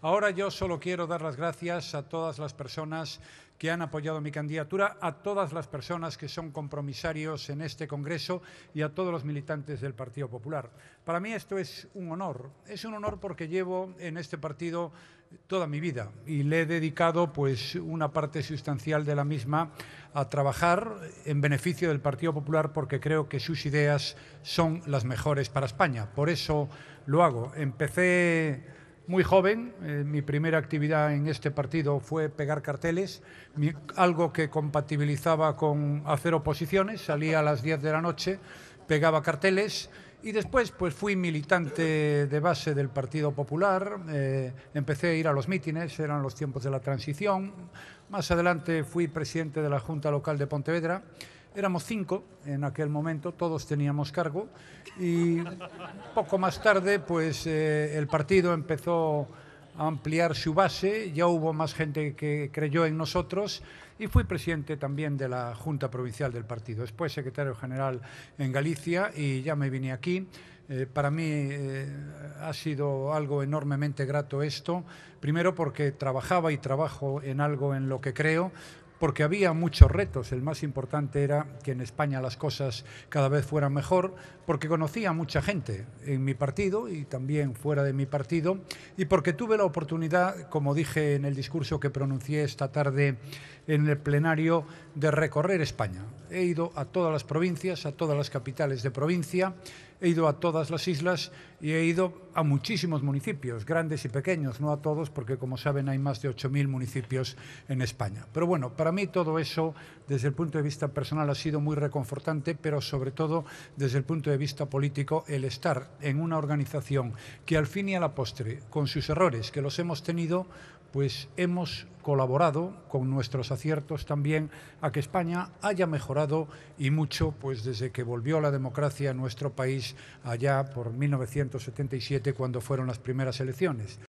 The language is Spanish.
Ahora yo solo quiero dar las gracias a todas las personas que han apoyado mi candidatura, a todas las personas que son compromisarios en este Congreso y a todos los militantes del Partido Popular. Para mí esto es un honor. Es un honor porque llevo en este partido toda mi vida y le he dedicado pues una parte sustancial de la misma a trabajar en beneficio del Partido Popular porque creo que sus ideas son las mejores para España. Por eso lo hago. Empecé muy joven. Eh, mi primera actividad en este partido fue pegar carteles, algo que compatibilizaba con hacer oposiciones. Salía a las 10 de la noche, pegaba carteles y después pues fui militante de base del Partido Popular. Eh, empecé a ir a los mítines, eran los tiempos de la transición. Más adelante fui presidente de la Junta Local de Pontevedra Éramos cinco en aquel momento, todos teníamos cargo y poco más tarde pues eh, el partido empezó a ampliar su base, ya hubo más gente que creyó en nosotros y fui presidente también de la Junta Provincial del partido, después secretario general en Galicia y ya me vine aquí. Eh, para mí eh, ha sido algo enormemente grato esto, primero porque trabajaba y trabajo en algo en lo que creo, porque había muchos retos. El más importante era que en España las cosas cada vez fueran mejor, porque conocía a mucha gente en mi partido y también fuera de mi partido, y porque tuve la oportunidad, como dije en el discurso que pronuncié esta tarde en el plenario, de recorrer España. He ido a todas las provincias, a todas las capitales de provincia, he ido a todas las islas y he ido a muchísimos municipios, grandes y pequeños, no a todos, porque como saben hay más de 8.000 municipios en España. Pero bueno, para mí todo eso, desde el punto de vista personal, ha sido muy reconfortante, pero sobre todo desde el punto de vista político, el estar en una organización que al fin y a la postre, con sus errores, que los hemos tenido, pues hemos colaborado con nuestros aciertos también a que España haya mejorado y mucho, pues desde que volvió la democracia a nuestro país allá por 1977 cuando fueron las primeras elecciones.